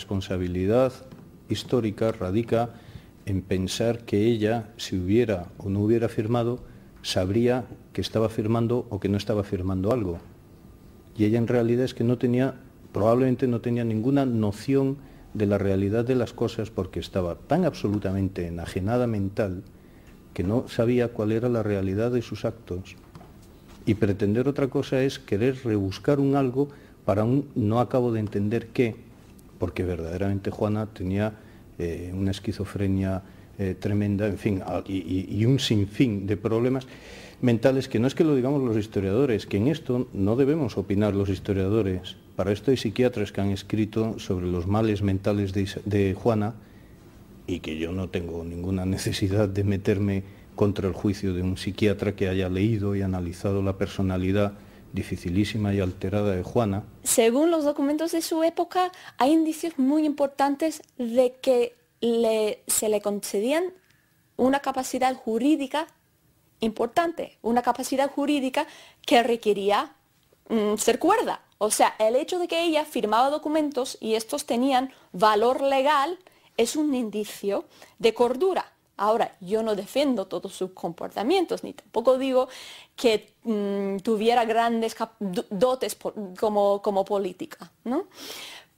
responsabilidad histórica radica en pensar que ella, si hubiera o no hubiera firmado, sabría que estaba firmando o que no estaba firmando algo. Y ella en realidad es que no tenía, probablemente no tenía ninguna noción de la realidad de las cosas porque estaba tan absolutamente enajenada mental que no sabía cuál era la realidad de sus actos. Y pretender otra cosa es querer rebuscar un algo para un no acabo de entender qué porque verdaderamente Juana tenía eh, una esquizofrenia eh, tremenda, en fin, y, un sinfín de problemas mentales que no es que lo digamos los historiadores, que en esto no debemos opinar los historiadores. Para esto hay psiquiatras que han escrito sobre los males mentales de Juana y que yo no tengo ninguna necesidad de meterme contra el juicio de un psiquiatra que haya leído y analizado la personalidad dificilísima y alterada de Juana. Según los documentos de su época, hay indicios muy importantes de que se le concedían una capacidad jurídica importante, una capacidad jurídica que requería mm, ser cuerda. O sea, el hecho de que ella firmaba documentos y estos tenían valor legal es un indicio de cordura. Ahora, yo no defiendo todos sus comportamientos, ni tampoco digo que mm, tuviera grandes dotes como, política,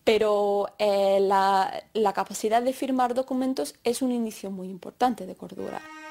Pero eh, la, la capacidad de firmar documentos es un inicio muy importante de cordura.